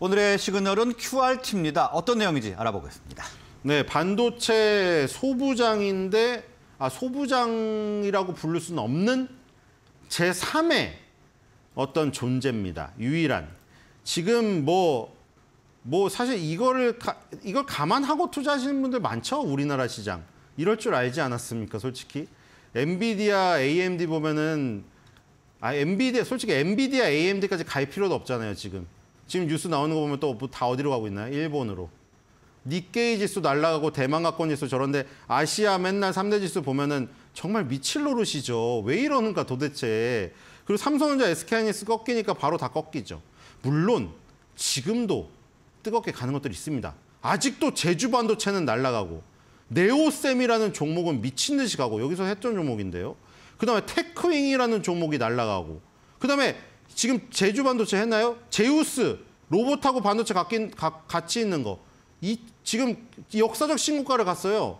오늘의 시그널은 QRT입니다. 어떤 내용인지 알아보겠습니다. 네, 반도체 소부장인데 아, 소부장이라고 부를 수는 없는 제3의 어떤 존재입니다. 유일한. 지금 뭐뭐 뭐 사실 이거를 가, 이걸 감안하고 투자하시는 분들 많죠 우리나라 시장 이럴 줄 알지 않았습니까 솔직히 엔비디아 AMD 보면은 아 엔비디아 솔직히 엔비디아 AMD까지 갈 필요도 없잖아요 지금 지금 뉴스 나오는 거 보면 또다 뭐 어디로 가고 있나요? 일본으로. 니케이 지수 날라가고 대만 가권 지수 저런데 아시아 맨날 3대 지수 보면은 정말 미칠 노릇이죠. 왜 이러는가 도대체. 그리고 삼성전자 SK하이닉스 꺾이니까 바로 다 꺾이죠. 물론 지금도 뜨겁게 가는 것들이 있습니다. 아직도 제주 반도체는 날라가고 네오셈이라는 종목은 미친 듯이 가고 여기서 했던 종목인데요. 그다음에 테크윙이라는 종목이 날라가고 그다음에 지금 제주 반도체 했나요? 제우스 로봇하고 반도체 같긴, 같이 있는 거. 이 지금 역사적 신고가를 갔어요.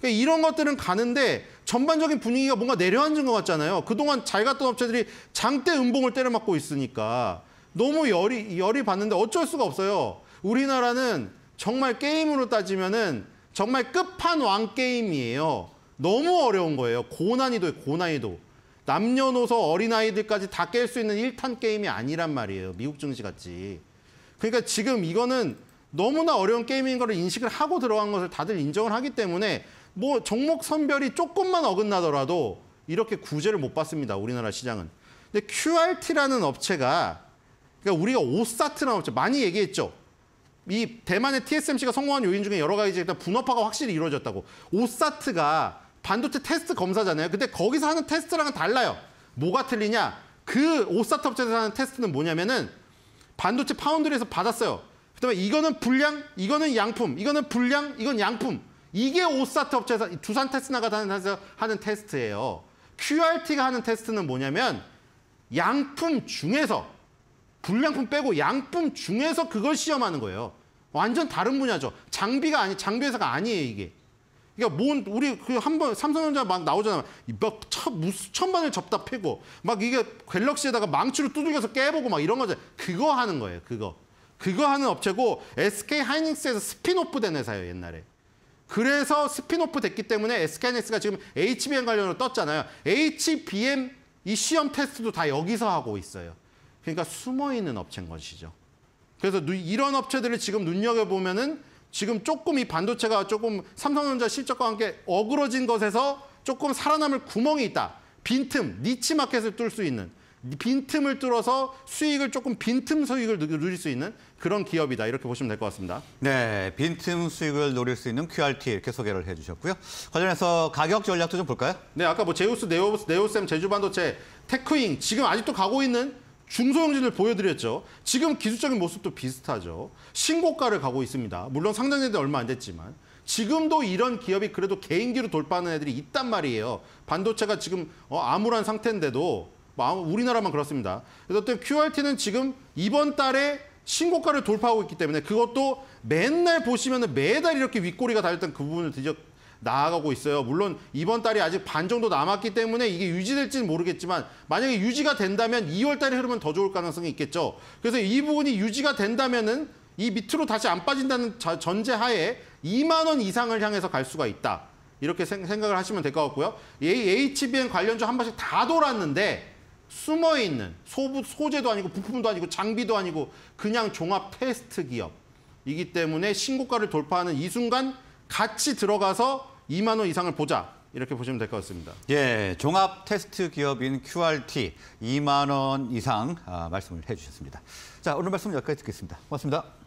그러니까 이런 것들은 가는데 전반적인 분위기가 뭔가 내려앉은 것 같잖아요. 그동안 잘 갔던 업체들이 장대 음봉을 때려맞고 있으니까 너무 열이 열이 받는데 어쩔 수가 없어요. 우리나라는 정말 게임으로 따지면은 정말 끝판왕 게임이에요. 너무 어려운 거예요. 고난이도 고난이도. 남녀노소 어린아이들까지 다 깰 수 있는 1탄 게임이 아니란 말이에요. 미국 증시같이. 그러니까 지금 이거는 너무나 어려운 게임인 걸 인식을 하고 들어간 것을 다들 인정을 하기 때문에 뭐 종목 선별이 조금만 어긋나더라도 이렇게 구제를 못 받습니다. 우리나라 시장은. 근데 QRT라는 업체가 그러니까 우리가 오사트라는 업체 많이 얘기했죠. 이 대만의 TSMC가 성공한 요인 중에 여러 가지 일단 분업화가 확실히 이루어졌다고. 오사트가 반도체 테스트 검사잖아요. 근데 거기서 하는 테스트랑은 달라요. 뭐가 틀리냐? 그 오스타트 업체에서 하는 테스트는 뭐냐면은 반도체 파운드리에서 받았어요. 그다음에 이거는 불량, 이거는 양품, 이거는 불량, 이건 양품. 이게 오스타트 업체에서 두산 테스나가 하는, 하는 테스트예요. QRT가 하는 테스트는 뭐냐면 양품 중에서 불량품 빼고 양품 중에서 그걸 시험하는 거예요. 완전 다른 분야죠. 장비가 아니 장비 회사가 아니에요 이게. 그러니까 뭔 우리 그 한 번 삼성전자 막 나오잖아. 막 천반을 접다 패고 막 이게 갤럭시에다가 망치로 두들겨서 깨보고 막 이런 거잖아. 그거 하는 거예요. 그거. 그거 하는 업체고 SK 하이닉스에서 스피노프 된 회사예요, 옛날에. 그래서 스피노프 됐기 때문에 SK 하이닉스가 지금 HBM 관련으로 떴잖아요. HBM 이 시험 테스트도 다 여기서 하고 있어요. 그러니까 숨어 있는 업체인 것이죠. 그래서 이런 업체들을 지금 눈여겨보면은 지금 조금 이 반도체가 조금 삼성전자 실적과 함께 어그러진 것에서 조금 살아남을 구멍이 있다. 빈틈, 니치 마켓을 뚫 수 있는 빈틈을 뚫어서 수익을 조금 빈틈 수익을 누릴 수 있는 그런 기업이다. 이렇게 보시면 될 것 같습니다. 네, 빈틈 수익을 노릴 수 있는 QRT 이렇게 소개를 해주셨고요. 관련해서 가격 전략도 좀 볼까요? 네, 아까 뭐 제우스, 네오, 네오셈, 제주반도체, 테크잉 지금 아직도 가고 있는 중소형주들 보여드렸죠. 지금 기술적인 모습도 비슷하죠. 신고가를 가고 있습니다. 물론 상장된 지 얼마 안 됐지만. 지금도 이런 기업이 그래도 개인기로 돌파하는 애들이 있단 말이에요. 반도체가 지금 어, 암울한 상태인데도 우리나라만 그렇습니다. 그래서 어 QRT는 지금 이번 달에 신고가를 돌파하고 있기 때문에 그것도 맨날 보시면 매달 이렇게 윗꼬리가 달렸던 그 부분을 나아가고 있어요. 물론 이번 달이 아직 반 정도 남았기 때문에 이게 유지될지는 모르겠지만 만약에 유지가 된다면 2월 달에 흐르면 더 좋을 가능성이 있겠죠. 그래서 이 부분이 유지가 된다면은 이 밑으로 다시 안 빠진다는 전제하에 2만 원 이상을 향해서 갈 수가 있다. 이렇게 생각을 하시면 될 것 같고요. HBN 예, 관련주 한 번씩 다 돌았는데 숨어 있는 소부, 소재도 아니고 부품도 아니고 장비도 아니고 그냥 종합 테스트 기업이기 때문에 신고가를 돌파하는 이 순간 같이 들어가서 2만 원 이상을 보자. 이렇게 보시면 될 것 같습니다. 예, 종합 테스트 기업인 QRT 2만 원 이상 아, 말씀을 해주셨습니다. 자, 오늘 말씀 여기까지 듣겠습니다. 고맙습니다.